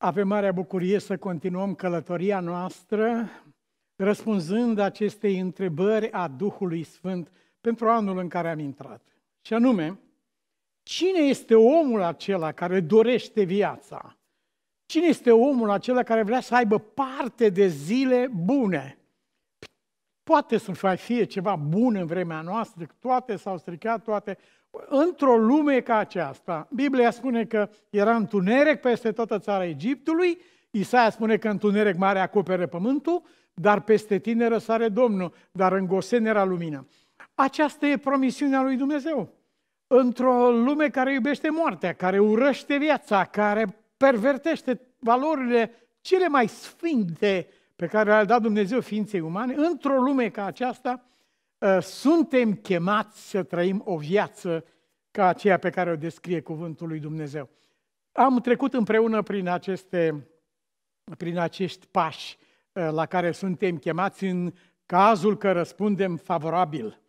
Avem marea bucurie să continuăm călătoria noastră răspunzând acestei întrebări a Duhului Sfânt pentru anul în care am intrat. Și anume, cine este omul acela care dorește viața? Cine este omul acela care vrea să aibă parte de zile bune? Poate să fie ceva bun în vremea noastră, toate s-au stricat, toate, într-o lume ca aceasta, Biblia spune că era întuneric peste toată țara Egiptului, Isaia spune că întuneric mare acopere pământul, dar peste tine răsare Domnul, dar în Gosen era lumină. Aceasta e promisiunea lui Dumnezeu. Într-o lume care iubește moartea, care urăște viața, care pervertește valorile cele mai sfinte pe care le-a dat Dumnezeu ființei umane, într-o lume ca aceasta, Ă, suntem chemați să trăim o viață ca aceea pe care o descrie cuvântul lui Dumnezeu. Am trecut împreună prin, aceste, prin acești pași ă, la care suntem chemați în cazul că răspundem favorabil.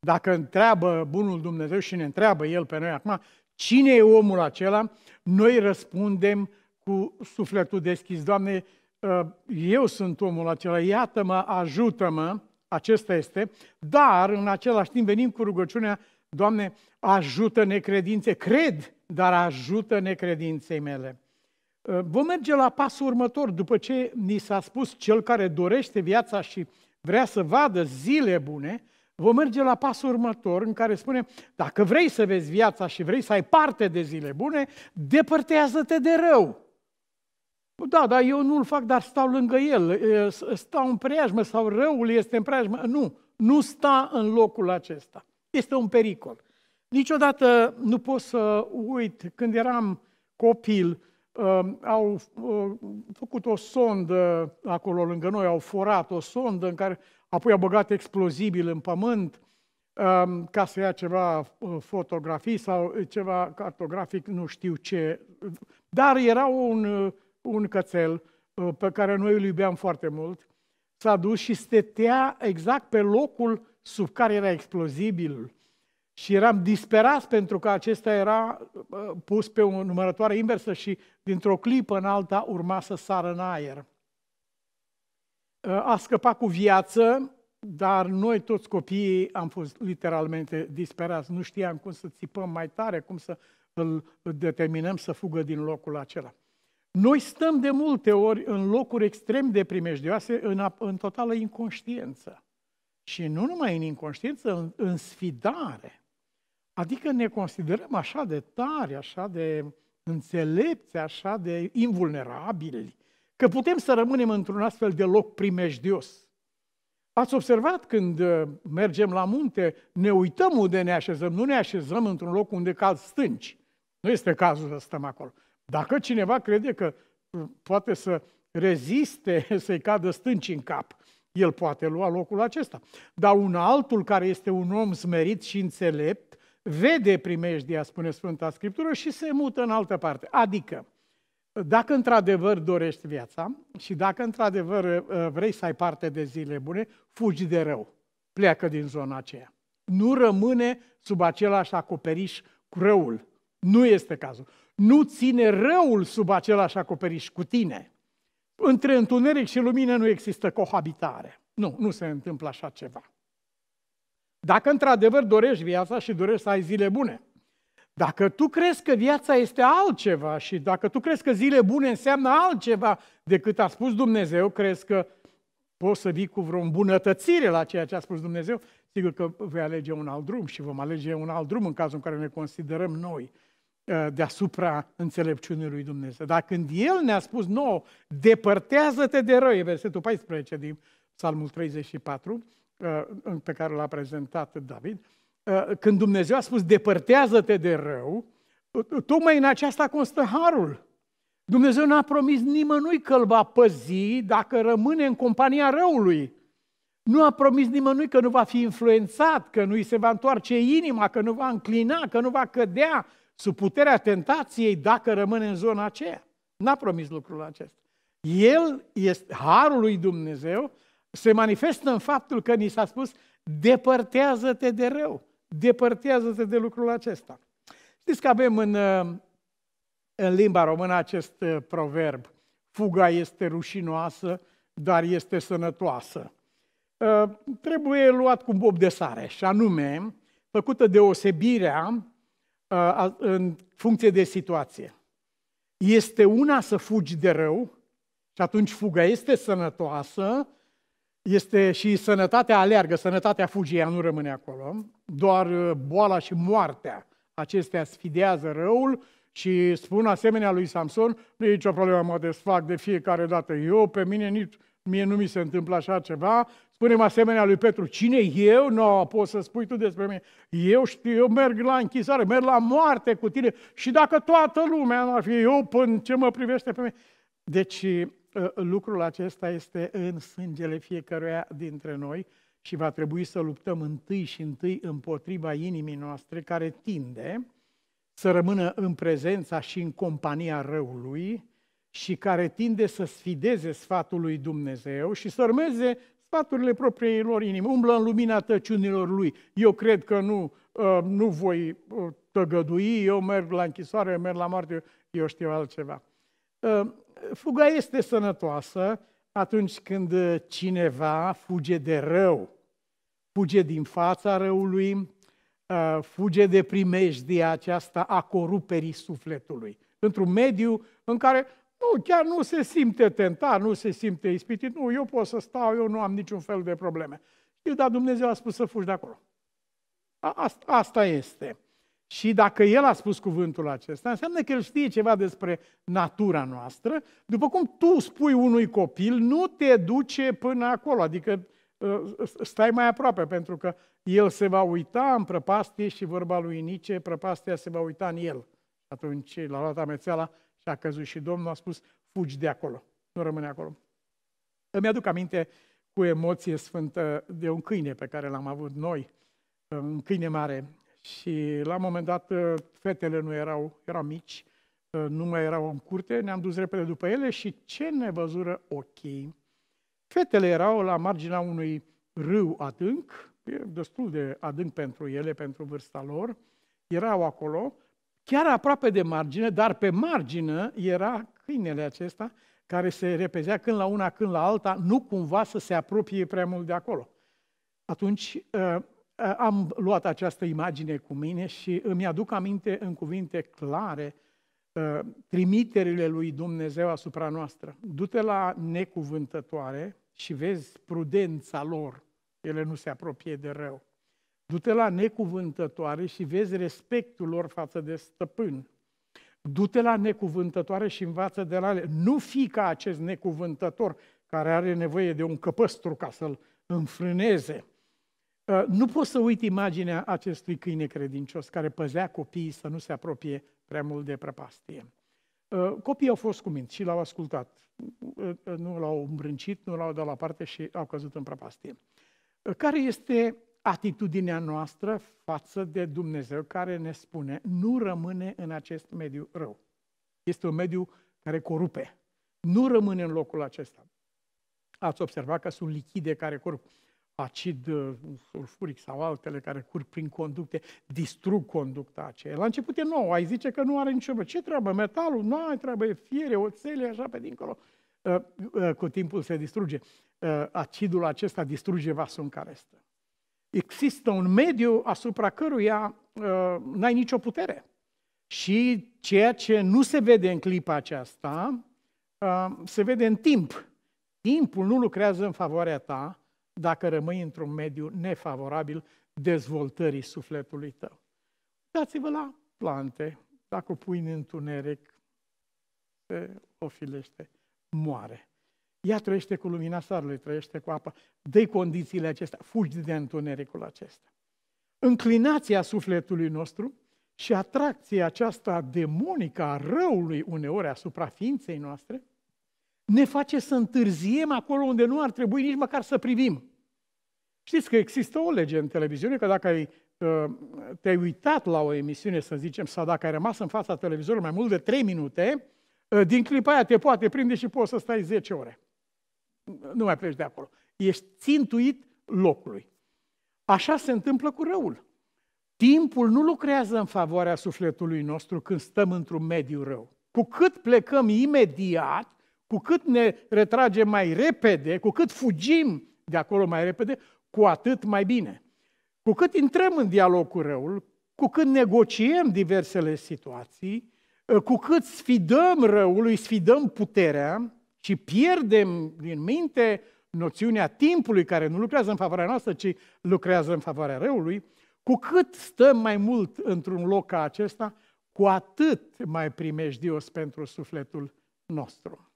Dacă întreabă bunul Dumnezeu și ne întreabă El pe noi acum, cine e omul acela, noi răspundem cu sufletul deschis. Doamne, ă, eu sunt omul acela, iată-mă, ajută-mă acesta este. Dar, în același timp, venim cu rugăciunea, Doamne, ajută necredințe, cred, dar ajută necredinței mele. Ă, vom merge la pasul următor, după ce ni s-a spus cel care dorește viața și vrea să vadă zile bune, vom merge la pasul următor în care spune, dacă vrei să vezi viața și vrei să ai parte de zile bune, depărtează-te de rău. Da, dar eu nu-l fac, dar stau lângă el, stau în preajmă sau răul este în preajmă. Nu, nu sta în locul acesta. Este un pericol. Niciodată nu pot să uit, când eram copil, uh, au uh, făcut o sondă acolo lângă noi, au forat o sondă în care apoi au băgat explozibil în pământ uh, ca să ia ceva fotografii sau ceva cartografic, nu știu ce. Dar era un un cățel uh, pe care noi îl iubeam foarte mult, s-a dus și stătea exact pe locul sub care era explozibilul. Și eram disperați pentru că acesta era uh, pus pe o numărătoare inversă și dintr-o clipă în alta urma să sară în aer. Uh, a scăpat cu viață, dar noi toți copiii am fost literalmente disperați. Nu știam cum să țipăm mai tare, cum să îl determinăm să fugă din locul acela. Noi stăm de multe ori în locuri extrem de primejdioase, în, în totală inconștiență. Și nu numai în inconștiență, în, în sfidare. Adică ne considerăm așa de tari, așa de înțelepți, așa de invulnerabili, că putem să rămânem într-un astfel de loc primejdios. Ați observat când uh, mergem la munte, ne uităm unde ne așezăm, nu ne așezăm într-un loc unde cald stânci. Nu este cazul să stăm acolo. Dacă cineva crede că poate să reziste, să-i cadă stânci în cap, el poate lua locul acesta. Dar un altul care este un om smerit și înțelept, vede primejdia, spune Sfânta Scriptură, și se mută în altă parte. Adică, dacă într-adevăr dorești viața și dacă într-adevăr uh, vrei să ai parte de zile bune, fugi de rău, pleacă din zona aceea. Nu rămâne sub același acoperiș cu răul. Nu este cazul nu ține răul sub același acoperiș cu tine. Între întuneric și lumină nu există cohabitare. Nu, nu se întâmplă așa ceva. Dacă într-adevăr dorești viața și dorești să ai zile bune, dacă tu crezi că viața este altceva și dacă tu crezi că zile bune înseamnă altceva decât a spus Dumnezeu, crezi că poți să vii cu vreo îmbunătățire la ceea ce a spus Dumnezeu, sigur că vei alege un alt drum și vom alege un alt drum în cazul în care ne considerăm noi Eh, deasupra înțelepciunii lui Dumnezeu. Dar când El ne-a spus nouă, depărtează-te de rău, e versetul 14 din Psalmul 34, eh, pe care l-a prezentat David, eh, când Dumnezeu a spus depărtează-te de rău, tocmai în aceasta constă harul. Dumnezeu n-a promis nimănui că îl va păzi dacă rămâne în compania răului. Nu a promis nimănui că nu va fi influențat, că nu îi se va întoarce inima, că nu va înclina, că nu va cădea sub puterea tentației dacă rămâne în zona aceea. N-a promis lucrul acesta. El, este, harul lui Dumnezeu, se manifestă în faptul că ni s-a spus depărtează-te de rău, depărtează-te de lucrul acesta. Știți că avem în, uh, în limba română acest uh, proverb, fuga este rușinoasă, dar este sănătoasă. Uh, trebuie luat cu bob de sare, și anume, făcută deosebirea în funcție de situație. Este una să fugi de rău, și atunci fuga este sănătoasă, este și sănătatea aleargă, sănătatea fuge, ea nu rămâne acolo, doar uh, boala și moartea acestea sfidează răul și spun asemenea lui Samson, nu e nicio problemă, mă desfac de fiecare dată eu, pe mine nici, mie nu mi se întâmplă așa ceva Spunem asemenea lui Petru, cine eu? Nu, no, poți să spui tu despre mine. Eu știu, eu merg la închisoare, merg la moarte cu tine. Și dacă toată lumea nu ar fi eu, până ce mă privește pe mine. Deci uh, lucrul acesta este în sângele fiecăruia dintre noi și va trebui să luptăm întâi și întâi împotriva inimii noastre care tinde să rămână în prezența și în compania răului și care tinde să sfideze sfatul lui Dumnezeu și să urmeze sfaturile propriei lor inimi, umblă în lumina tăciunilor lui. Eu cred că nu, ă, nu voi ă, tăgădui, eu merg la închisoare, eu merg la moarte, eu știu altceva. Ă, fuga este sănătoasă atunci când cineva fuge de rău, fuge din fața răului, fuge de primejdia aceasta a coruperii sufletului. Într-un mediu în care nu, chiar nu se simte tentat, nu se simte ispitit. Nu, eu pot să stau, eu nu am niciun fel de probleme. eu, dar Dumnezeu a spus să fugi de acolo. A, asta este. Și dacă el a spus cuvântul acesta, înseamnă că el știe ceva despre natura noastră. După cum tu spui unui copil, nu te duce până acolo, adică ă, stai mai aproape, pentru că el se va uita în prăpastie și vorba lui Nice, prăpastia se va uita în el. Atunci l-a luat amețeala și a căzut. Și Domnul a spus, fugi de acolo, nu rămâne acolo. Îmi aduc aminte cu emoție sfântă de un câine pe care l-am avut noi, un câine mare. Și la un moment dat fetele nu erau, erau mici, nu mai erau în curte, ne-am dus repede după ele și ce ne văzură ochii. Fetele erau la marginea unui râu adânc, destul de adânc pentru ele, pentru vârsta lor, erau acolo chiar aproape de margine, dar pe margine era câinele acesta care se repezea când la una, când la alta, nu cumva să se apropie prea mult de acolo. Atunci ă, ă, am luat această imagine cu mine și îmi aduc aminte în cuvinte clare ă, trimiterile lui Dumnezeu asupra noastră. Du-te la necuvântătoare și vezi prudența lor. Ele nu se apropie de rău. Du-te la necuvântătoare și vezi respectul lor față de stăpân. Du-te la necuvântătoare și învață de la ele. Nu fi ca acest necuvântător care are nevoie de un căpăstru ca să-l înfrâneze. Ă, nu poți să uiti imaginea acestui câine credincios care păzea copiii să nu se apropie prea mult de prăpastie. Ă, copiii au fost cuminți și l-au ascultat. Ă, nu l-au îmbrâncit, nu l-au dat la parte și au căzut în prăpastie. Care este atitudinea noastră față de Dumnezeu care ne spune nu rămâne în acest mediu rău. Este un mediu care corupe. Nu rămâne în locul acesta. Ați observat că sunt lichide care corup, acid uh, sulfuric sau altele care curg prin conducte, distrug conducta aceea. La început e nouă, ai zice că nu are nicio Ce treabă? Metalul? Nu ai treabă, e fiere, oțele, așa pe dincolo. Uh, uh, cu timpul se distruge. Acidul acesta distruge vasul în care stă există un mediu asupra căruia uh, n-ai nicio putere. Și ceea ce nu se vede în clipa aceasta, uh, se vede în timp. Timpul nu lucrează în favoarea ta dacă rămâi într-un mediu nefavorabil dezvoltării sufletului tău. Dați-vă la plante, dacă o pui în întuneric, se ofilește, moare. Ea trăiește cu lumina soarelui, trăiește cu apa. dă condițiile acestea, fugi de întunericul acesta. Înclinația sufletului nostru și atracția aceasta demonică a răului uneori asupra ființei noastre ne face să întârziem acolo unde nu ar trebui nici măcar să privim. Știți că există o lege în televiziune că dacă ai, ă, te-ai uitat la o emisiune, să zicem, sau dacă ai rămas în fața televizorului mai mult de 3 minute, ă, din clipa aia te poate prinde și poți să stai 10 ore nu mai pleci de acolo. Ești țintuit locului. Așa se întâmplă cu răul. Timpul nu lucrează în favoarea sufletului nostru când stăm într-un mediu rău. Cu cât plecăm imediat, cu cât ne retragem mai repede, cu cât fugim de acolo mai repede, cu atât mai bine. Cu cât intrăm în dialog cu răul, cu cât negociem diversele situații, cu cât sfidăm răul, îi sfidăm puterea, ci pierdem din minte noțiunea timpului care nu lucrează în favoarea noastră, ci lucrează în favoarea răului, cu cât stăm mai mult într-un loc ca acesta, cu atât mai primești Dios pentru sufletul nostru.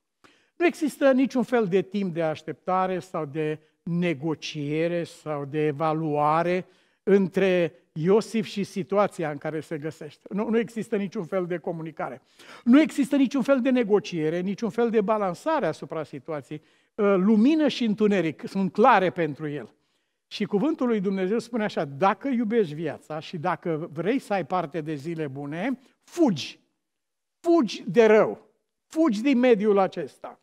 Nu există niciun fel de timp de așteptare sau de negociere sau de evaluare între Iosif și situația în care se găsește. Nu, nu există niciun fel de comunicare. Nu există niciun fel de negociere, niciun fel de balansare asupra situației. Ă, lumină și întuneric sunt clare pentru el. Și cuvântul lui Dumnezeu spune așa, dacă iubești viața și dacă vrei să ai parte de zile bune, fugi. Fugi de rău. Fugi din mediul acesta.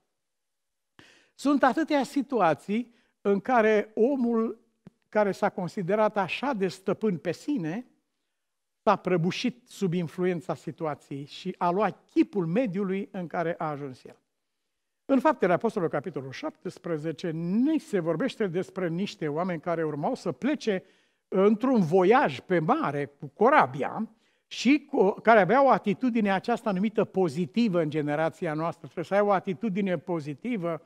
Sunt atâtea situații în care omul care s-a considerat așa de stăpân pe sine, s-a prăbușit sub influența situației și a luat chipul mediului în care a ajuns el. În faptele Apostolului, capitolul 17, ne se vorbește despre niște oameni care urmau să plece într-un voiaj pe mare cu corabia și cu, care aveau o atitudine aceasta numită pozitivă în generația noastră. Trebuie să ai o atitudine pozitivă.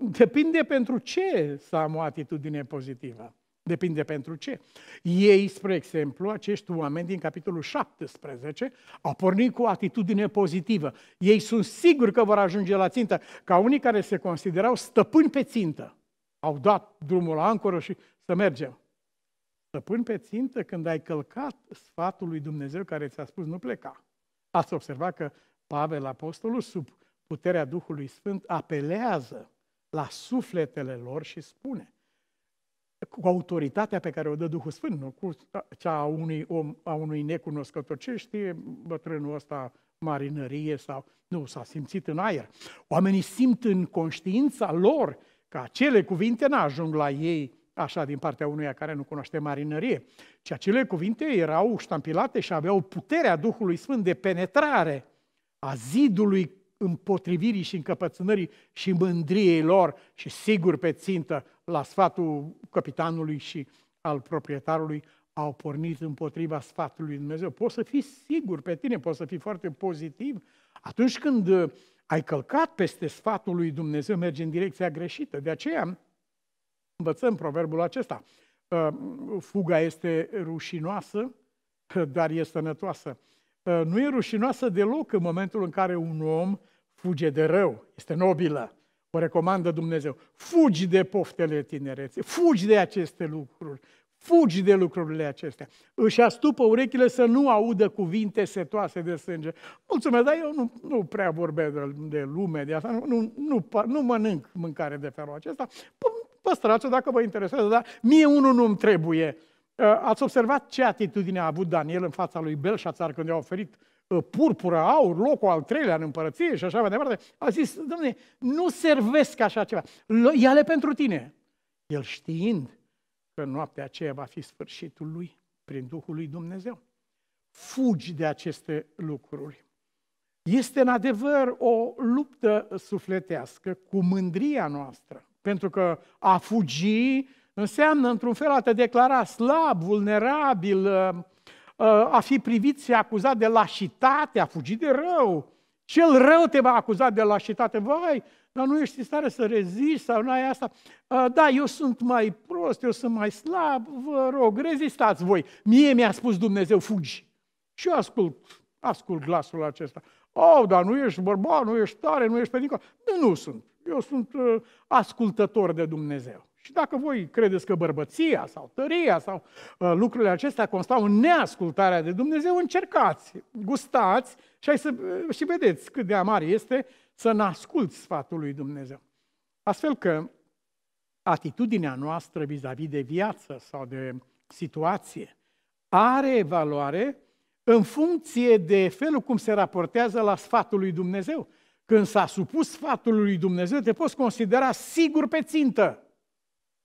Depinde pentru ce să am o atitudine pozitivă. Depinde pentru ce. Ei, spre exemplu, acești oameni din capitolul 17 au pornit cu o atitudine pozitivă. Ei sunt siguri că vor ajunge la țintă, ca unii care se considerau stăpâni pe țintă. Au dat drumul la ancoră și să mergem. Stăpâni pe țintă când ai călcat sfatul lui Dumnezeu care ți-a spus nu pleca. Ați observat că Pavel Apostolul, sub puterea Duhului Sfânt, apelează la sufletele lor și spune – cu autoritatea pe care o dă Duhul Sfânt, nu cu cea a unui om, a unui necunoscător. Ce știe bătrânul ăsta marinărie sau... Nu, s-a simțit în aer. Oamenii simt în conștiința lor că acele cuvinte nu ajung la ei așa din partea unuia care nu cunoaște marinărie, ci acele cuvinte erau ștampilate și aveau puterea Duhului Sfânt de penetrare a zidului împotrivirii și încăpățânării și mândriei lor și sigur pe țintă la sfatul capitanului și al proprietarului, au pornit împotriva sfatului lui Dumnezeu. Poți să fii sigur pe tine, poți să fii foarte pozitiv. Atunci când uh, ai călcat peste sfatul lui Dumnezeu, mergi în direcția greșită. De aceea învățăm proverbul acesta. Uh, fuga este rușinoasă, dar e sănătoasă. Uh, nu e rușinoasă deloc în momentul în care un om fuge de rău, este nobilă. Vă recomandă Dumnezeu. Fugi de poftele tinereții, fugi de aceste lucruri, fugi de lucrurile acestea. Își astupă urechile să nu audă cuvinte setoase de sânge. Mulțumesc, dar eu nu, nu prea vorbesc de, de lume, de asta, nu, nu, nu mănânc mâncare de felul acesta. Păstrați-o dacă vă interesează, dar mie unul nu-mi trebuie. Ă, ați observat ce atitudine a avut Daniel în fața lui Belșațar când i-a oferit uh, Ă, purpură, aur, locul al treilea în împărăție și așa mai departe, a zis, domne, nu servesc așa ceva, ia-le pentru tine. El știind că noaptea aceea va fi sfârșitul lui prin Duhul lui Dumnezeu. Fugi de aceste lucruri. Este în adevăr o luptă sufletească cu mândria noastră, pentru că a fugi înseamnă într-un fel a te declara slab, vulnerabil, ă, Uh, a fi privit și acuzat de lașitate, a fugi de rău. Cel rău te va acuza de lașitate. Vai, dar nu ești în stare să reziști sau nu ai asta. Uh, da, eu sunt mai prost, eu sunt mai slab, vă rog, rezistați voi. Mie mi-a spus Dumnezeu, fugi. Și eu ascult, ascult glasul acesta. Oh, dar nu ești bărbat, nu ești tare, nu ești pe Nu, nu sunt. Eu sunt uh, ascultător de Dumnezeu. Și dacă voi credeți că bărbăția sau tăria sau uh, lucrurile acestea constau în neascultarea de Dumnezeu, încercați, gustați și, hai să, uh, și vedeți cât de amar este să ne asculți sfatul lui Dumnezeu. Astfel că atitudinea noastră vis-a-vis de viață sau de situație are valoare în funcție de felul cum se raportează la sfatul lui Dumnezeu. Când s-a supus sfatului lui Dumnezeu, te poți considera sigur pe țintă.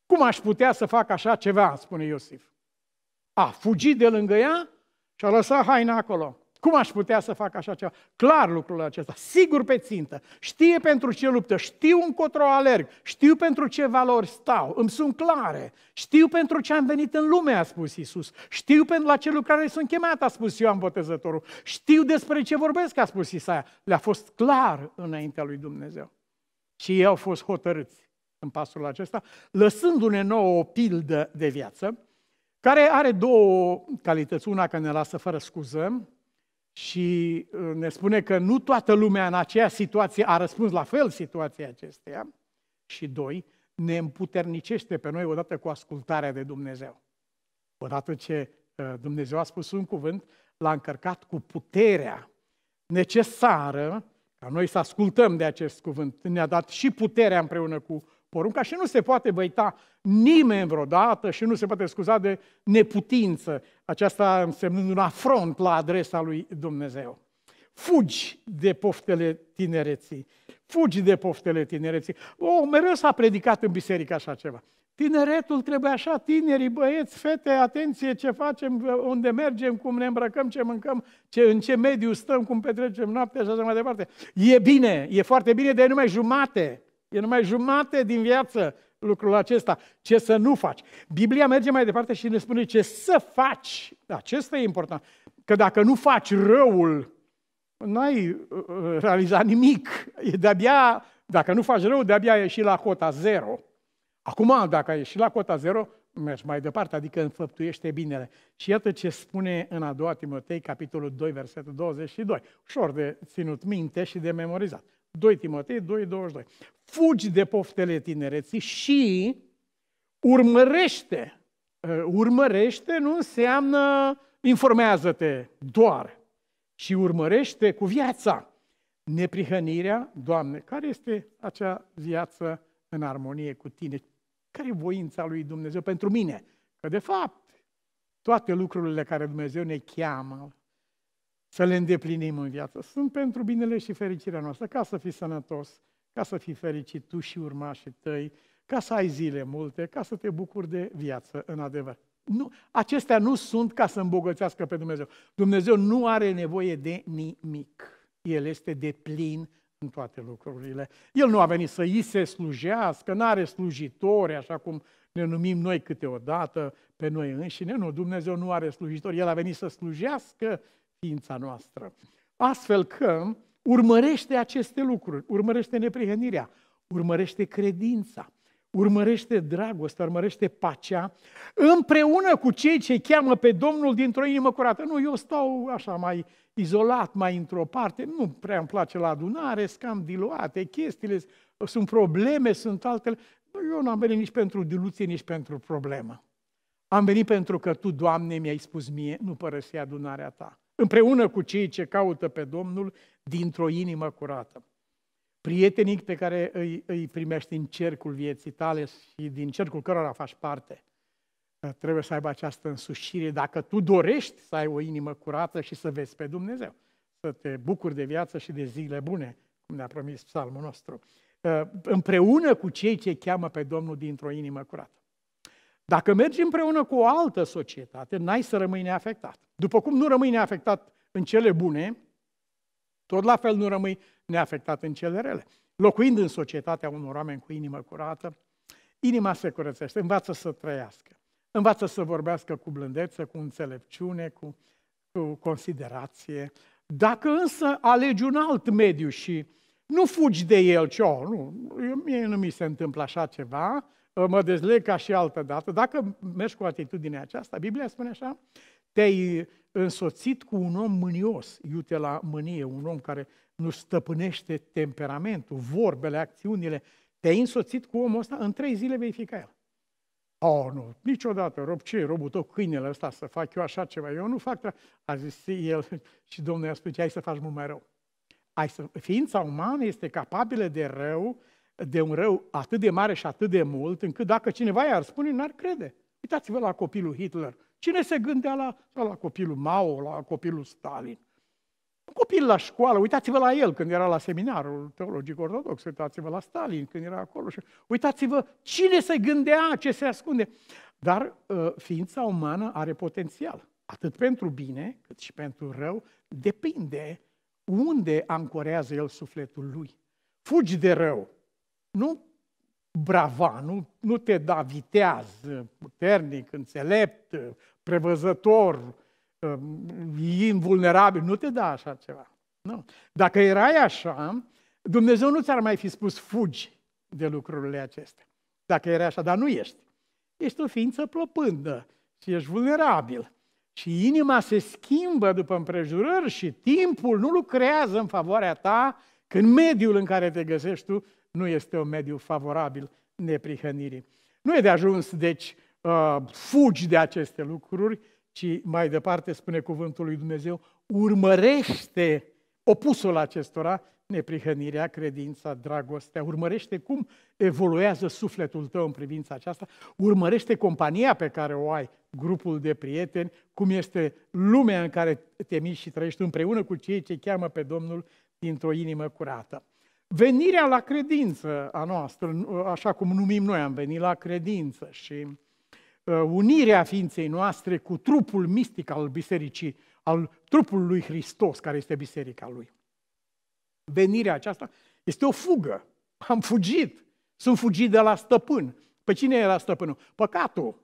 Cum aș putea să fac așa ceva, spune Iosif. A fugit de lângă ea și a lăsat haina acolo. Cum aș putea să fac așa ceva? Clar lucrul acesta, sigur pe țintă, știe pentru ce luptă, știu încotro alerg, știu pentru ce valori stau, îmi sunt clare, știu pentru ce am venit în lume, a spus Isus, știu pentru la ce lucrare sunt chemat, a spus Ioan Botezătorul, știu despre ce vorbesc, a spus Isaia. Le-a fost clar înaintea lui Dumnezeu. Și ei au fost hotărâți în pasul acesta, lăsându-ne nouă o pildă de viață, care are două calități. Una că ne lasă fără scuză și uh, ne spune că nu toată lumea în aceeași situație a răspuns la fel situației acesteia. Și doi, ne împuternicește pe noi odată cu ascultarea de Dumnezeu. Odată ce uh, Dumnezeu a spus un cuvânt, l-a încărcat cu puterea necesară ca noi să ascultăm de acest cuvânt. Ne-a dat și puterea împreună cu porunca și nu se poate băita nimeni vreodată și nu se poate scuza de neputință, aceasta însemnând un afront la adresa lui Dumnezeu. Fugi de poftele tinereții. Fugi de poftele tinereții. O, mereu s-a predicat în biserică așa ceva. Tineretul trebuie așa, tinerii, băieți, fete, atenție ce facem, unde mergem, cum ne îmbrăcăm, ce mâncăm, ce, în ce mediu stăm, cum petrecem noaptea și așa mai departe. E bine, e foarte bine, dar e numai jumate. E numai jumate din viață lucrul acesta. Ce să nu faci? Biblia merge mai departe și ne spune ce să faci. Da, acesta e important. Că dacă nu faci răul, n-ai uh, uh, realizat nimic. E de-abia, dacă nu faci rău, de-abia ai ieșit la cota zero. Acum, dacă ai ieșit la cota zero, mergi mai departe, adică înfăptuiește binele. Și iată ce spune în a doua Timotei, capitolul 2, versetul 22. Ușor de ținut minte și de memorizat. 2 Timotei 2, 22. Fugi de poftele tinereții și urmărește. Uh, urmărește nu înseamnă informează-te doar, și urmărește cu viața neprihănirea, Doamne, care este acea viață în armonie cu Tine? Care e voința lui Dumnezeu pentru mine? Că, de fapt, toate lucrurile care Dumnezeu ne cheamă să le îndeplinim în viață. Sunt pentru binele și fericirea noastră, ca să fii sănătos, ca să fii fericit tu și urmașii tăi, ca să ai zile multe, ca să te bucuri de viață, în adevăr. Nu, acestea nu sunt ca să îmbogățească pe Dumnezeu. Dumnezeu nu are nevoie de nimic. El este de plin în toate lucrurile. El nu a venit să îi se slujească, nu are slujitori, așa cum ne numim noi câteodată pe noi înșine. Nu, Dumnezeu nu are slujitori. El a venit să slujească ființa noastră. Astfel că urmărește aceste lucruri, urmărește neprihănirea, urmărește credința, urmărește dragostea, urmărește pacea, împreună cu cei ce cheamă pe Domnul dintr-o inimă curată. Nu, eu stau așa mai izolat, mai într-o parte, nu prea îmi place la adunare, scam diluate, chestiile, sunt probleme, sunt altele. Eu nu am venit nici pentru diluție, nici pentru problemă. Am venit pentru că Tu, Doamne, mi-ai spus mie, nu părăsi adunarea Ta împreună cu cei ce caută pe Domnul dintr-o inimă curată. Prietenii pe care îi, îi primești în cercul vieții tale și din cercul cărora faci parte, uh, trebuie să aibă această însușire. Dacă tu dorești să ai o inimă curată și să vezi pe Dumnezeu, să te bucuri de viață și de zile bune, cum ne-a promis psalmul nostru, uh, împreună cu cei ce cheamă pe Domnul dintr-o inimă curată. Dacă mergi împreună cu o altă societate, n-ai să rămâi neafectat. După cum nu rămâi neafectat în cele bune, tot la fel nu rămâi neafectat în cele rele. Locuind în societatea unor oameni cu inimă curată, inima se curățește, învață să trăiască, învață să vorbească cu blândețe, cu înțelepciune, cu, cu considerație. Dacă însă alegi un alt mediu și nu fugi de el, ce nu, mie nu mi se întâmplă așa ceva, mă dezleg ca și altă dată, dacă mergi cu atitudinea aceasta, Biblia spune așa, te-ai însoțit cu un om mânios, iute la mânie, un om care nu stăpânește temperamentul, vorbele, acțiunile, te-ai însoțit cu omul ăsta, în trei zile vei fi ca el. Oh, nu, niciodată, rob, ce robul tău, câinele ăsta, să fac eu așa ceva, eu nu fac, a zis el și Domnul i-a spus, hai să faci mult mai rău. Ai să, ființa umană este capabilă de rău de un rău atât de mare și atât de mult, încât dacă cineva i-ar spune, n-ar crede. Uitați-vă la copilul Hitler. Cine se gândea la, la copilul Mao, la copilul Stalin? Un copil la școală, uitați-vă la el când era la seminarul teologic ortodox, uitați-vă la Stalin când era acolo. Și uitați-vă cine se gândea, ce se ascunde. Dar uh, ființa umană are potențial, atât pentru bine cât și pentru rău, depinde unde ancorează el sufletul lui. Fugi de rău, nu brava, nu, nu te da viteaz, puternic, înțelept, prevăzător, um, invulnerabil, nu te da așa ceva. Nu. Dacă erai așa, Dumnezeu nu ți-ar mai fi spus fugi de lucrurile acestea. Dacă erai așa, dar nu ești. Ești o ființă plopândă și ești vulnerabil. Și inima se schimbă după împrejurări și timpul nu lucrează în favoarea ta când mediul în care te găsești tu nu este un mediu favorabil neprihănirii. Nu e de ajuns, deci, uh, fugi de aceste lucruri, ci mai departe spune cuvântul lui Dumnezeu, urmărește opusul acestora, neprihănirea, credința, dragostea, urmărește cum evoluează sufletul tău în privința aceasta, urmărește compania pe care o ai, grupul de prieteni, cum este lumea în care te miști și trăiești împreună cu cei ce cheamă pe Domnul dintr-o inimă curată. Venirea la credință a noastră, așa cum numim noi, am venit la credință și uh, unirea ființei noastre cu trupul mistic al bisericii, al trupului lui Hristos, care este biserica lui. Venirea aceasta este o fugă. Am fugit. Sunt fugit de la stăpân. Pe cine era stăpânul? Păcatul.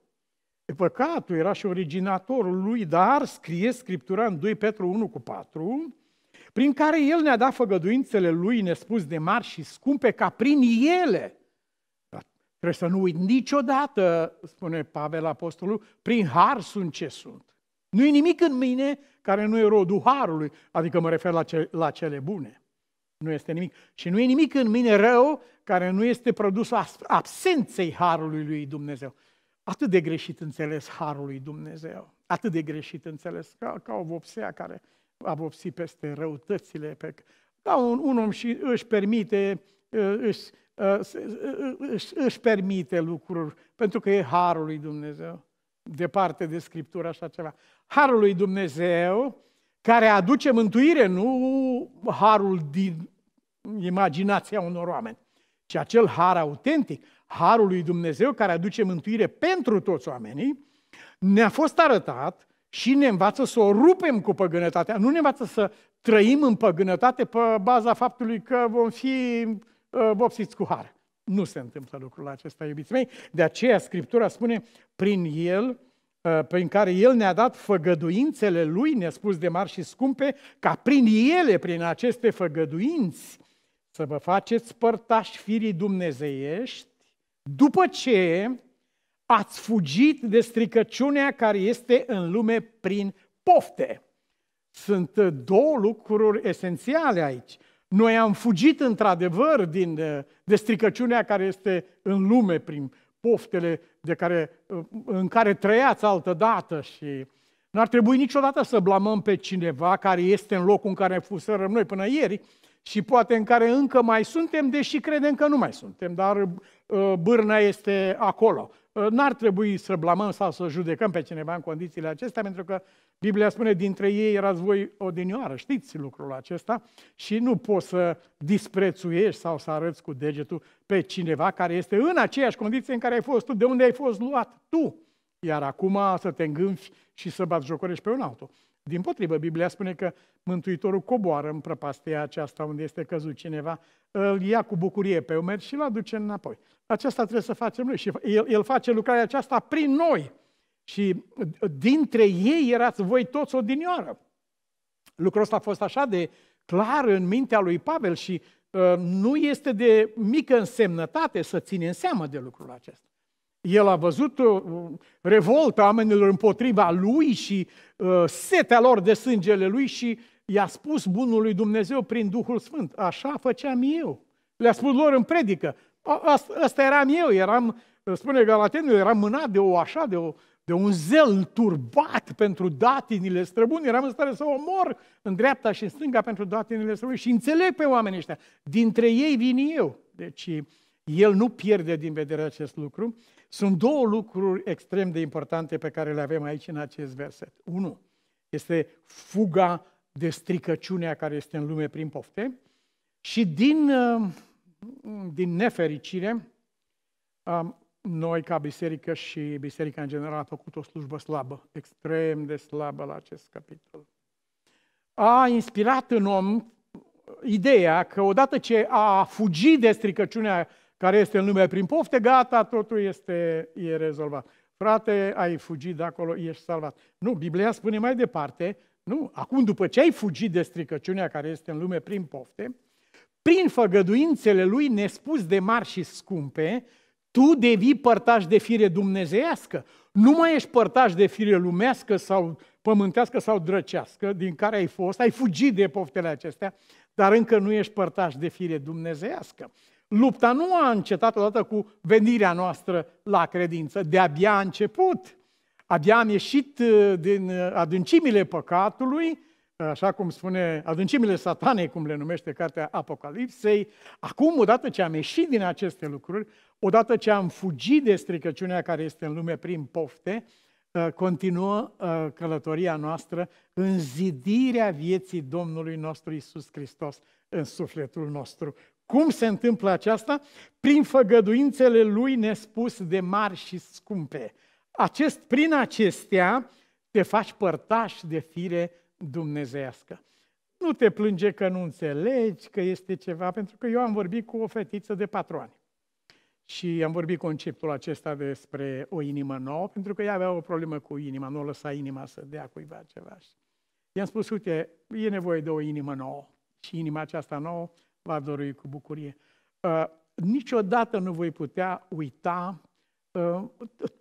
Păcatul era și originatorul lui, dar scrie Scriptura în 2 Petru 1 cu 4, prin care El ne-a dat făgăduințele Lui nespus de mari și scumpe, ca prin ele, dar trebuie să nu uit niciodată, spune Pavel Apostolul, prin har sunt ce sunt. Nu e nimic în mine care nu e rodul harului, adică mă refer la, ce, la cele bune. Nu este nimic. Și nu e nimic în mine rău care nu este produs absenței harului lui Dumnezeu. Atât de greșit înțeles harul lui Dumnezeu. Atât de greșit înțeles ca, ca o vopsea care a vopsi peste răutățile. Pe... Da, un, un om și își permite, ă, își, ă, ă, își, își permite lucruri, pentru că e harul lui Dumnezeu. Departe de Scriptură așa ceva. Harul lui Dumnezeu care aduce mântuire, nu harul din imaginația unor oameni, ci acel har autentic, harul lui Dumnezeu care aduce mântuire pentru toți oamenii, ne-a fost arătat și ne învață să o rupem cu păgânătatea. Nu ne învață să trăim în păgânătate pe baza faptului că vom fi uh, vopsiți cu har. Nu se întâmplă lucrul acesta, iubiți mei. De aceea Scriptura spune, prin El, uh, prin care El ne-a dat făgăduințele Lui, ne a spus de mari și scumpe, ca prin ele, prin aceste făgăduinți, să vă faceți părtași firii dumnezeiești, după ce Ați fugit de stricăciunea care este în lume prin pofte. Sunt două lucruri esențiale aici. Noi am fugit într-adevăr din, de stricăciunea care este în lume prin poftele de care, în care trăiați altă dată și nu ar trebui niciodată să blamăm pe cineva care este în locul în care fusărăm noi până ieri și poate în care încă mai suntem, deși credem că nu mai suntem, dar uh, bârna este acolo. Ă, n-ar trebui să blamăm sau să judecăm pe cineva în condițiile acestea, pentru că Biblia spune, dintre ei erați voi odinioară, știți lucrul acesta, și nu poți să disprețuiești sau să arăți cu degetul pe cineva care este în aceeași condiție în care ai fost tu, de unde ai fost luat tu, iar acum să te îngânfi și să jocorești pe un altul. Din potrivă, Biblia spune că Mântuitorul coboară în prăpastia aceasta unde este căzut cineva, îl ia cu bucurie pe umeri și îl aduce înapoi. Aceasta trebuie să facem noi și el, el face lucrarea aceasta prin noi. Și dintre ei erați voi toți odinioară. Lucrul ăsta a fost așa de clar în mintea lui Pavel și uh, nu este de mică însemnătate să ținem seama de lucrul acesta. El a văzut uh, revolta oamenilor împotriva lui și uh, setea lor de sângele lui și i-a spus bunului Dumnezeu prin Duhul Sfânt, așa făceam eu. Le-a spus lor în predică, asta eram eu, eram, uh, spune Galatenul, eram mânat de o așa, de, o, de un zel turbat pentru datinile străbuni, eram în stare să o mor în dreapta și în stânga pentru datinile străbuni și înțeleg pe oamenii ăștia, dintre ei vin eu. Deci el nu pierde din vedere acest lucru sunt două lucruri extrem de importante pe care le avem aici în acest verset. Unu, este fuga de stricăciunea care este în lume prin pofte și din, uh, din nefericire, noi ca biserică și biserica în general a făcut o slujbă slabă, extrem de slabă la acest capitol. A inspirat în om uh, ideea că odată ce a fugit de stricăciunea care este în lume prin pofte, gata, totul este e rezolvat. Frate, ai fugit de acolo, ești salvat. Nu, Biblia spune mai departe, nu, acum după ce ai fugit de stricăciunea care este în lume prin pofte, prin făgăduințele lui nespus de mari și scumpe, tu devii părtaș de fire dumnezeiască. Nu mai ești părtaș de fire lumească sau pământească sau drăcească, din care ai fost, ai fugit de poftele acestea, dar încă nu ești părtaș de fire dumnezeiască lupta nu a încetat odată cu venirea noastră la credință, de-abia a început. Abia am ieșit uh, din uh, adâncimile păcatului, uh, așa cum spune, adâncimile satanei, cum le numește cartea Apocalipsei, acum, odată ce am ieșit din aceste lucruri, odată ce am fugit de stricăciunea care este în lume prin pofte, continuă călătoria noastră în zidirea vieții Domnului nostru Isus Hristos în sufletul nostru. Cum se întâmplă aceasta? Prin făgăduințele lui nespus de mari și scumpe. Acest, prin acestea te faci părtaș de fire dumnezească. Nu te plânge că nu înțelegi, că este ceva, pentru că eu am vorbit cu o fetiță de patru ani. Și am vorbit conceptul acesta despre o inimă nouă, pentru că ea avea o problemă cu inima, nu o lăsa inima să dea cuiva ceva. I-am spus, uite, e nevoie de o inimă nouă. Și inima aceasta nouă va dori cu bucurie. Uh, niciodată nu voi putea uita uh,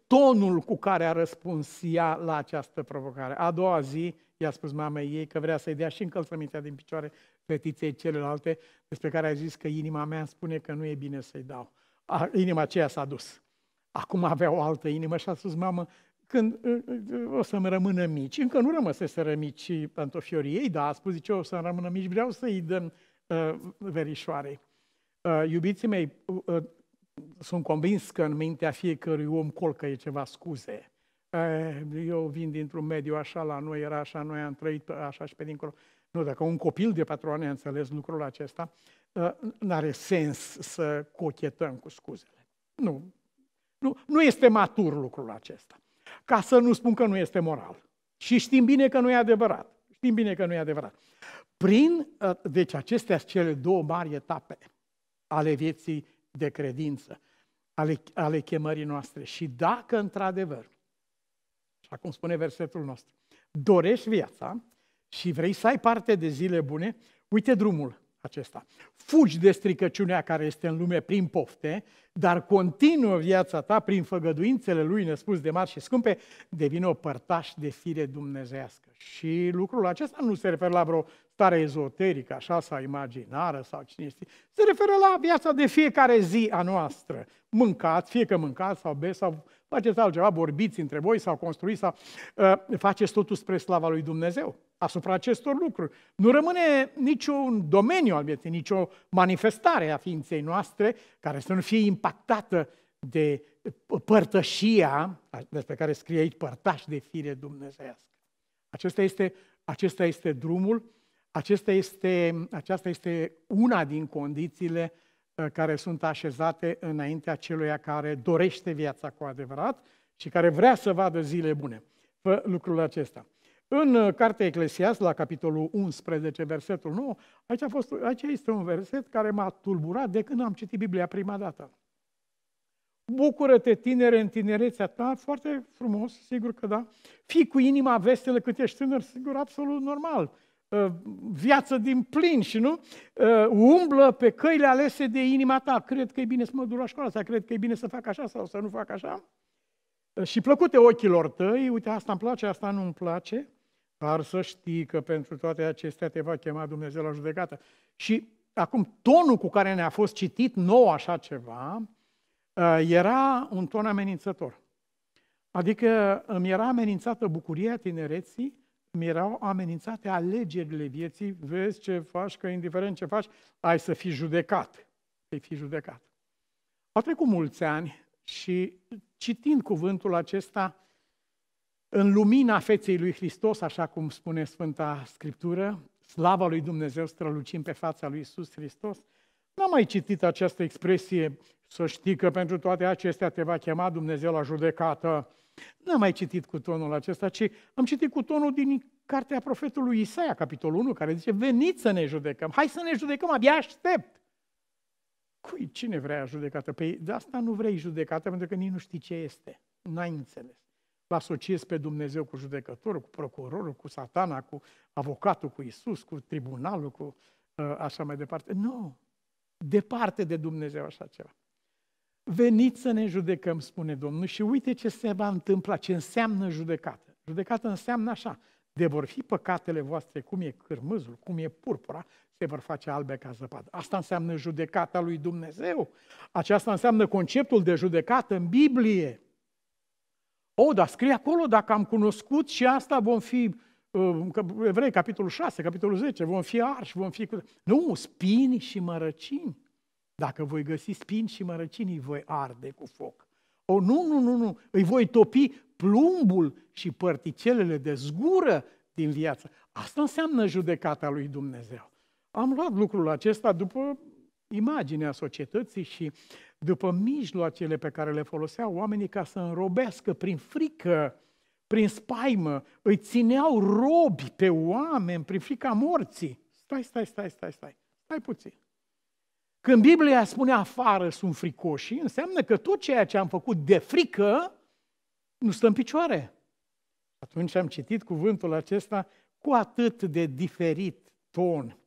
tonul cu care a răspuns ea la această provocare. A doua zi i-a spus mamei ei că vrea să-i dea și încălțămintea din picioare fetiței celelalte, despre care a zis că inima mea spune că nu e bine să-i dau. A, inima aceea s-a dus. Acum avea o altă inimă și a spus, mamă, când uh, o să-mi rămână mici, încă nu rămăseseră mici pantofiorii ei, dar a spus, zice, o să-mi rămână mici, vreau să-i dăm Uh, verișoarei. Uh, iubiții mei, uh, sunt convins că în mintea fiecărui om colcă e ceva scuze. Eu vin dintr-un mediu așa, la noi era așa, noi am trăit așa și pe dincolo. Nu, dacă un copil de patru ani a înțeles lucrul acesta, nu are sens să cochetăm cu scuzele. Nu. nu. Nu este matur lucrul acesta. Ca să nu spun că nu este moral. Și știm bine că nu e adevărat. Știm bine că nu e adevărat. Prin, ă, deci acestea sunt cele două mari etape ale vieții de credință, ale, ale chemării noastre. Și dacă într-adevăr, așa cum spune versetul nostru, dorești viața și vrei să ai parte de zile bune, uite drumul acesta. Fugi de stricăciunea care este în lume prin pofte, dar continuă viața ta prin făgăduințele lui nespus de mari și scumpe, devine o părtaș de fire dumnezească. Și lucrul acesta nu se referă la vreo stare ezoterică, așa, sau imaginară, sau cine știe. Se referă la viața de fiecare zi a noastră. Mâncați, fie că mâncați sau beți, sau faceți altceva, vorbiți între voi, sau construiți, sau uh, faceți totul spre slava lui Dumnezeu. Asupra acestor lucruri. Nu rămâne niciun domeniu al vieții, nicio manifestare a ființei noastre care să nu fie impactată de părtășia, despre care scrie aici, părtași de fire dumnezeiască. Acesta este, acesta este drumul acesta este, aceasta este una din condițiile uh, care sunt așezate înaintea celuia care dorește viața cu adevărat și care vrea să vadă zile bune. Fă lucrul acesta. În uh, cartea Eclesiast, la capitolul 11, versetul 9, aici, a fost, aici este un verset care m-a tulburat de când am citit Biblia prima dată. Bucură-te, tinere, în tinerețea ta, foarte frumos, sigur că da. Fii cu inima veselă cât ești tânăr, sigur, absolut normal. Uh, viață din plin și nu uh, umblă pe căile alese de inima ta. Cred că e bine să mă duc la școală, asta, cred că e bine să fac așa sau să nu fac așa. Uh, și plăcute ochilor tăi, uite, asta îmi place, asta nu îmi place, dar să știi că pentru toate acestea te va chema Dumnezeu la judecată. Și acum, tonul cu care ne-a fost citit nou așa ceva, era un ton amenințător. Adică îmi era amenințată bucuria tinereții, mi erau amenințate alegerile vieții, vezi ce faci, că indiferent ce faci, ai să fii judecat. Ai fi judecat. Au trecut mulți ani și citind cuvântul acesta, în lumina feței lui Hristos, așa cum spune Sfânta Scriptură, slava lui Dumnezeu strălucim pe fața lui Isus Hristos, n-am mai citit această expresie, să știi că pentru toate acestea te va chema Dumnezeu la judecată. N-am mai citit cu tonul acesta, ci am citit cu tonul din cartea profetului Isaia, capitolul 1, care zice, veniți să ne judecăm, hai să ne judecăm, abia aștept. Cui, cine vrea judecată? Păi de asta nu vrei judecată, pentru că nici nu știi ce este. N-ai înțeles. Îl asociezi pe Dumnezeu cu judecătorul, cu procurorul, cu satana, cu avocatul, cu Isus, cu tribunalul, cu uh, așa mai departe. Nu! Departe de Dumnezeu așa ceva. Veniți să ne judecăm, spune Domnul, și uite ce se va întâmpla, ce înseamnă judecată. Judecată înseamnă așa, de vor fi păcatele voastre, cum e cârmâzul, cum e purpura, se vor face albe ca zăpadă. Asta înseamnă judecata lui Dumnezeu. Aceasta înseamnă conceptul de judecată în Biblie. O, dar scrie acolo, dacă am cunoscut și asta vom fi, uh, evrei, capitolul 6, capitolul 10, vom fi arși, vom fi... Nu, spini și mărăcini. Dacă voi găsi spini și mărăcini, voi arde cu foc. O, nu, nu, nu, nu, îi voi topi plumbul și părticelele de zgură din viață. Asta înseamnă judecata lui Dumnezeu. Am luat lucrul acesta după imaginea societății și după mijloacele pe care le foloseau oamenii ca să înrobească prin frică, prin spaimă, îi țineau robi pe oameni prin frica morții. Stai, stai, stai, stai, stai, stai puțin. Când Biblia spune afară sunt fricoși, înseamnă că tot ceea ce am făcut de frică nu stă în picioare. Atunci am citit cuvântul acesta cu atât de diferit ton.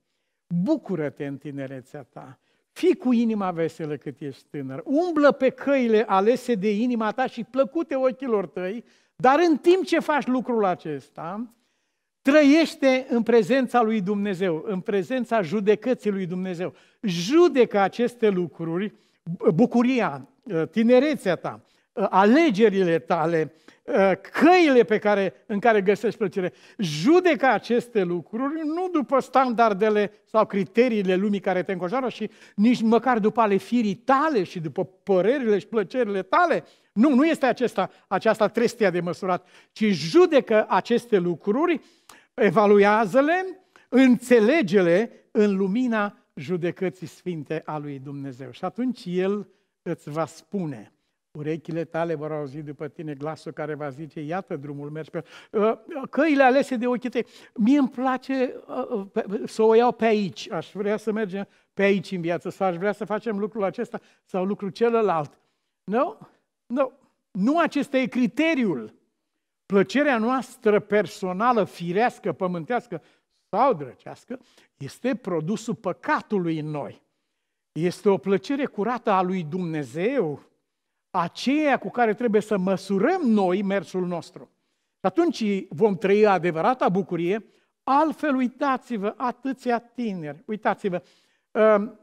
Bucură-te în tinerețea ta, fii cu inima veselă cât ești tânăr, umblă pe căile alese de inima ta și plăcute ochilor tăi, dar în timp ce faci lucrul acesta, Trăiește în prezența lui Dumnezeu, în prezența judecății lui Dumnezeu. Judecă aceste lucruri, bucuria, ă, tinerețea ta, ă, alegerile tale, ă, căile pe care, în care găsești plăcere. Judecă aceste lucruri nu după standardele sau criteriile lumii care te înconjoară și nici măcar după ale firii tale și după părerile și plăcerile tale. Nu, nu este acesta, aceasta trestia de măsurat, ci judecă aceste lucruri evaluează-le, înțelege-le în lumina judecății sfinte a lui Dumnezeu. Și atunci El îți va spune, urechile tale vor auzi după tine glasul care va zice, iată drumul, mergi pe... Uh, căile alese de ochii tăi. Mie îmi place uh, să o iau pe aici, aș vrea să mergem pe aici în viață, sau aș vrea să facem lucrul acesta sau lucrul celălalt. Nu? No? Nu. No. Nu acesta e criteriul. Plăcerea noastră personală, firească, pământească sau drăcească, este produsul păcatului în noi. Este o plăcere curată a lui Dumnezeu, aceea cu care trebuie să măsurăm noi mersul nostru. Și atunci vom trăi adevărata bucurie, altfel uitați-vă atâția tineri, uitați-vă, um,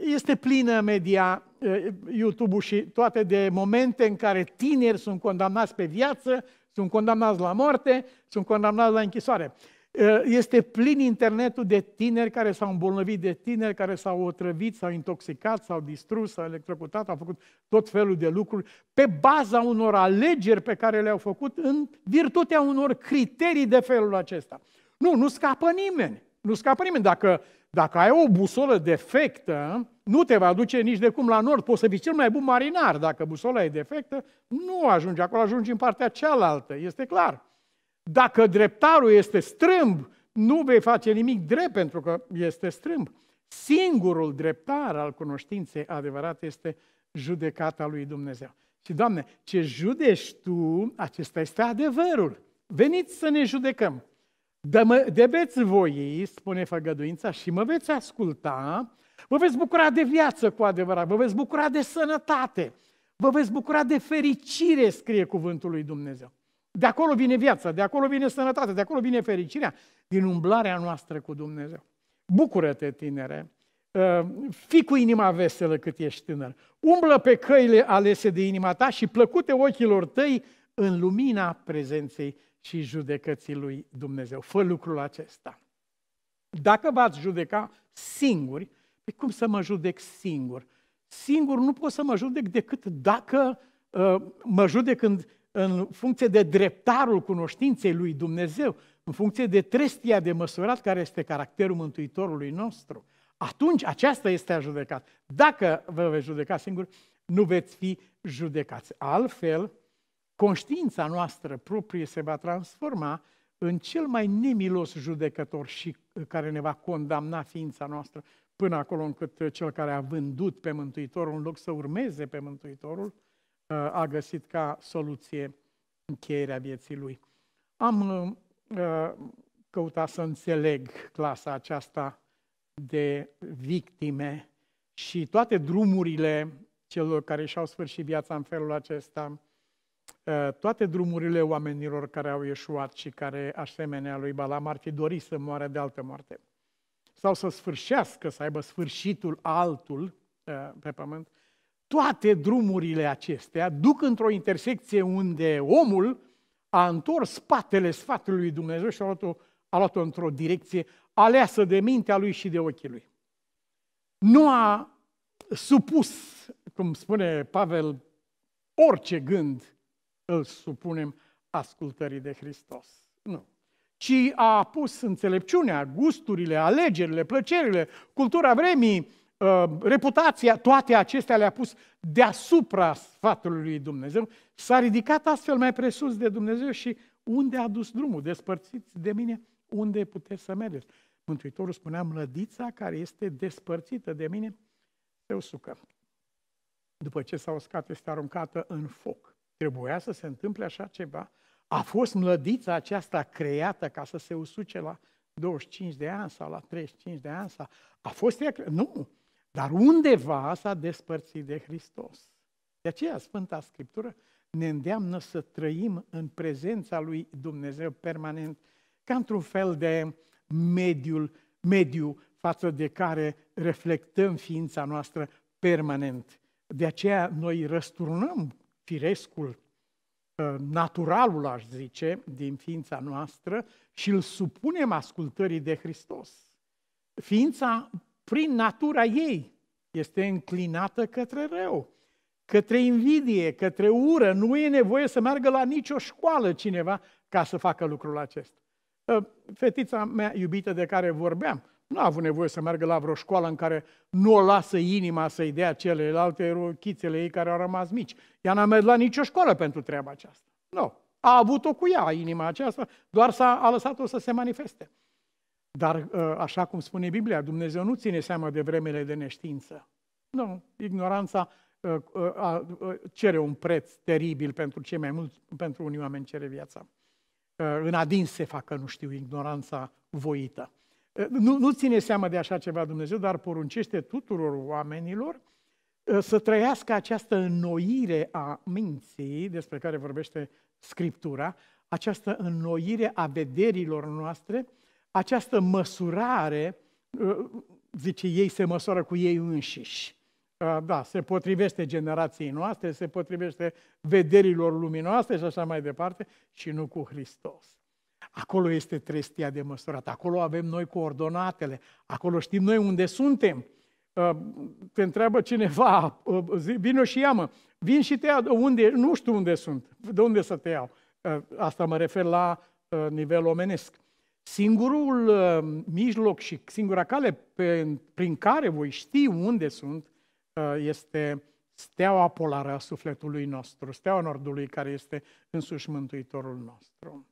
este plină media uh, YouTube-ul și toate de momente în care tineri sunt condamnați pe viață sunt condamnați la moarte, sunt condamnați la închisoare. Eh, este plin internetul de tineri care s-au îmbolnăvit, de tineri care s-au otrăvit, s-au intoxicat, s-au distrus, s-au electrocutat, au făcut tot felul de lucruri pe baza unor alegeri pe care le-au făcut în virtutea unor criterii de felul acesta. Nu, nu scapă nimeni. Nu scapă nimeni. Dacă uh, dacă ai o busolă defectă, nu te va duce nici de cum la nord. Poți să fii cel mai bun marinar. Dacă busola e defectă, nu ajungi acolo, ajungi în partea cealaltă. Este clar. Dacă dreptarul este strâmb, nu vei face nimic drept pentru că este strâmb. Singurul dreptar al cunoștinței adevărate este judecata lui Dumnezeu. Și, Doamne, ce judești Tu, acesta este adevărul. Veniți să ne judecăm de, mă, de veți voi, spune făgăduința, și mă veți asculta, vă veți bucura de viață cu adevărat, vă veți bucura de sănătate, vă veți bucura de fericire, scrie cuvântul lui Dumnezeu. De acolo vine viața, de acolo vine sănătatea, de acolo vine fericirea, din umblarea noastră cu Dumnezeu. Bucură-te, tinere! Ă, fii cu inima veselă cât ești tânăr. Umblă pe căile alese de inima ta și plăcute ochilor tăi în lumina prezenței și judecății lui Dumnezeu. Fă lucrul acesta. Dacă v-ați judeca singuri, pe cum să mă judec singur? Singur nu pot să mă judec decât dacă uh, mă judec în, în funcție de dreptarul cunoștinței lui Dumnezeu, în funcție de trestia de măsurat care este caracterul Mântuitorului nostru. Atunci aceasta este a judecat. Dacă vă veți judeca singur, nu veți fi judecați. Altfel, conștiința noastră proprie se va transforma în cel mai nemilos judecător și uh, care ne va condamna ființa noastră până acolo încât uh, cel care a vândut pe Mântuitorul în loc să urmeze pe Mântuitorul, uh, a găsit ca soluție încheierea vieții lui. Am căutat să înțeleg clasa aceasta de victime și toate drumurile celor care și-au sfârșit viața în felul acesta Eh, toate drumurile oamenilor care au ieșuat și care, asemenea lui Balam, ar fi dorit să moară de altă moarte. Sau să sfârșească, să aibă sfârșitul altul eh, pe pământ. Toate drumurile acestea duc într-o intersecție unde omul a întors spatele sfatului Dumnezeu și a luat-o, a luat-o într-o direcție aleasă de mintea lui și de ochii lui. Nu a supus, cum spune Pavel, orice gând îl supunem ascultării de Hristos. Nu. Ci a pus înțelepciunea, gusturile, alegerile, plăcerile, cultura vremii, ă, reputația, toate acestea le-a pus deasupra sfatului lui Dumnezeu. S-a ridicat astfel mai presus de Dumnezeu și unde a dus drumul? Despărțiți de mine, unde puteți să mergeți? Mântuitorul spunea, mlădița care este despărțită de mine, se usucă. După ce s-a uscat, este aruncată în foc. Trebuia să se întâmple așa ceva? A fost mlădița aceasta creată ca să se usuce la 25 de ani sau la 35 de ani? Sau... A fost ea... Nu! Dar undeva s-a despărțit de Hristos. De aceea Sfânta Scriptură ne îndeamnă să trăim în prezența lui Dumnezeu permanent, ca într-un fel de mediul, mediu față de care reflectăm ființa noastră permanent. De aceea noi răsturnăm firescul, uh, naturalul, aș zice, din ființa noastră și îl supunem ascultării de Hristos. Ființa, prin natura ei, este înclinată către rău, către invidie, către ură. Nu e nevoie să meargă la nicio școală cineva ca să facă lucrul acesta. Uh, fetița mea iubită de care vorbeam, nu a avut nevoie să meargă la vreo școală în care nu o lasă inima să-i dea celelalte rochițele ei care au rămas mici. Ea n-a mers la nicio școală pentru treaba aceasta. Nu. A avut-o cu ea, inima aceasta, doar s-a, a lăsat-o să se manifeste. Dar, ă, așa cum spune Biblia, Dumnezeu nu ține seama de vremele de neștiință. Nu. Ignoranța ă, ă, cere un preț teribil pentru cei mai mulți, pentru unii oameni cere viața. În adins se facă, nu știu, ignoranța voită. Eh, nu, nu ține seama de așa ceva Dumnezeu, dar poruncește tuturor oamenilor eh, să trăiască această înnoire a minții despre care vorbește Scriptura, această înnoire a vederilor noastre, această măsurare, eh, zice ei, se măsoară cu ei înșiși. Da, se potrivește generației noastre, se potrivește vederilor lumii noastre și așa mai departe, și nu cu Hristos. Acolo este trestia de măsurat, acolo avem noi coordonatele, acolo știm noi unde suntem. Uh, te întreabă cineva, uh, vină și ia-mă, vin și te iau, unde, nu știu unde sunt, de unde să te iau. Uh, asta mă refer la nivel omenesc. Singurul mijloc și singura cale prin care voi ști unde sunt este steaua polară a sufletului nostru, steaua nordului care este însuși Mântuitorul nostru.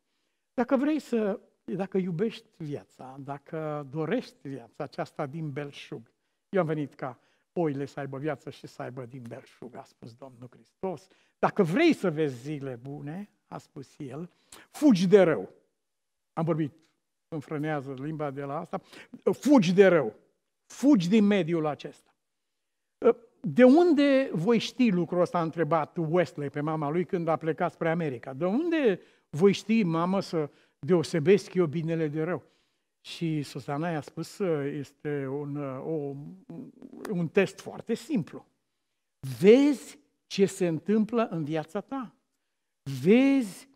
Dacă vrei să, dacă iubești viața, dacă dorești viața aceasta din belșug, eu am venit ca oile să aibă viață și să aibă din belșug, a spus Domnul Hristos. Dacă vrei să vezi zile bune, a spus el, fugi de rău. Am vorbit, înfrânează limba de la asta, fugi de rău, fugi din mediul acesta. De unde voi ști lucrul ăsta, a întrebat Wesley pe mama lui când a plecat spre America? De unde voi ști, mamă, să deosebesc eu binele de rău. Și Susana i-a spus, este un, uh, o, un test foarte simplu. Vezi ce se întâmplă în viața ta. Vezi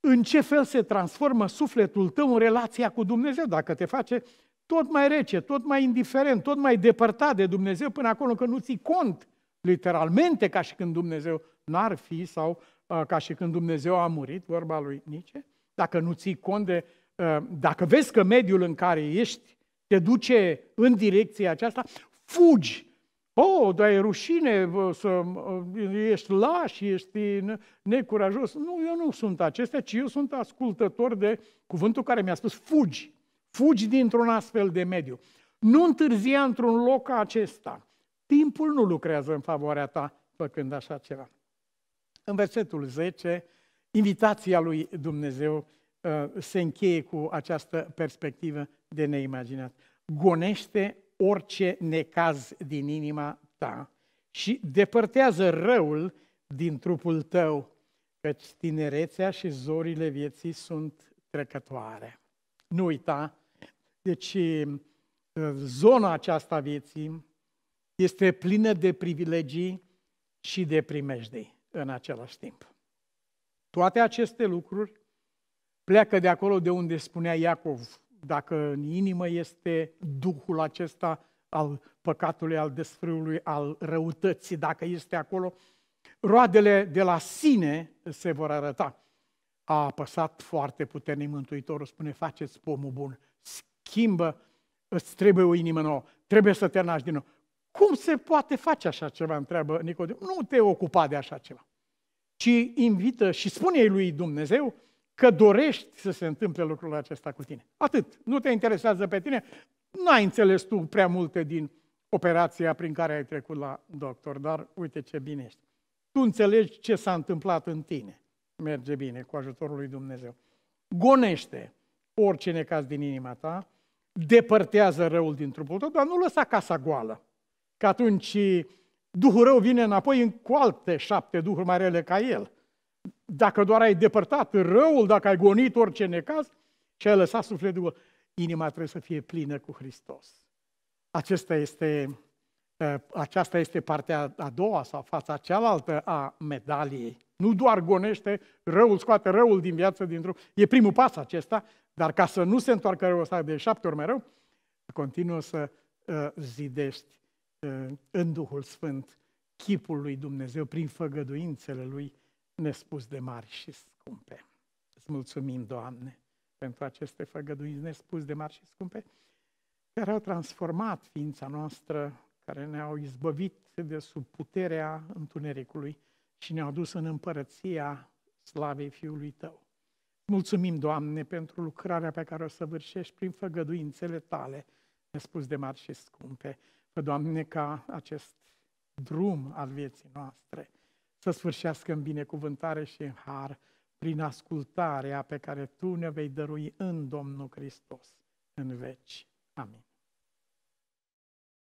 în ce fel se transformă sufletul tău în relația cu Dumnezeu, dacă te face tot mai rece, tot mai indiferent, tot mai depărtat de Dumnezeu, până acolo că nu ți cont, literalmente, ca și când Dumnezeu n-ar fi sau Uh, ca și când Dumnezeu a murit, vorba lui Nice, dacă nu ții cont de, uh, dacă vezi că mediul în care ești te duce în direcția aceasta, fugi. Oh, dar e rușine să uh, ești laș, ești necurajos. Nu, eu nu sunt acestea, ci eu sunt ascultător de cuvântul care mi-a spus fugi. Fugi dintr-un astfel de mediu. Nu întârzia într-un loc ca acesta. Timpul nu lucrează în favoarea ta făcând așa ceva în versetul 10, invitația lui Dumnezeu uh, se încheie cu această perspectivă de neimaginat. Gonește orice necaz din inima ta și depărtează răul din trupul tău, căci tinerețea și zorile vieții sunt trecătoare. Nu uita, deci uh, zona aceasta vieții este plină de privilegii și de primejdei în același timp. Toate aceste lucruri pleacă de acolo de unde spunea Iacov, dacă în inimă este duhul acesta al păcatului, al desfrâului, al răutății, dacă este acolo, roadele de la sine se vor arăta. A apăsat foarte puternic Mântuitorul, spune, faceți pomul bun, schimbă, îți trebuie o inimă nouă, trebuie să te naști din nou. Cum se poate face așa ceva, întreabă Nicodim. Nu te ocupa de așa ceva. Ci invită și spune lui Dumnezeu că dorești să se întâmple lucrul acesta cu tine. Atât. Nu te interesează pe tine. Nu ai înțeles tu prea multe din operația prin care ai trecut la doctor, dar uite ce bine ești. Tu înțelegi ce s-a întâmplat în tine. Merge bine cu ajutorul lui Dumnezeu. Gonește orice necaz din inima ta, depărtează răul din trupul tău, dar nu lăsa casa goală că atunci Duhul rău vine înapoi cu alte șapte duhuri mai rele ca el. Dacă doar ai depărtat răul, dacă ai gonit orice necaz și ai lăsat sufletul inima trebuie să fie plină cu Hristos. Acesta este, ă, aceasta este partea a doua sau fața cealaltă a medaliei. Nu doar gonește răul, scoate răul din viață din drum. E primul pas acesta, dar ca să nu se întoarcă răul ăsta de șapte ori mai rău, continuă să ă, zidești Uh, în Duhul Sfânt chipul lui Dumnezeu prin făgăduințele lui nespus de mari și scumpe. Îți mulțumim, Doamne, pentru aceste făgăduinți nespus de mari și scumpe, care au transformat ființa noastră, care ne-au izbăvit de sub puterea întunericului și ne-au dus în împărăția slavei Fiului Tău. Mulțumim, Doamne, pentru lucrarea pe care o săvârșești prin făgăduințele Tale, nespus de mari și scumpe, Că, Doamne, ca acest drum al vieții noastre să sfârșească în binecuvântare și în har prin ascultarea pe care Tu ne vei dărui în Domnul Hristos în veci. Amin.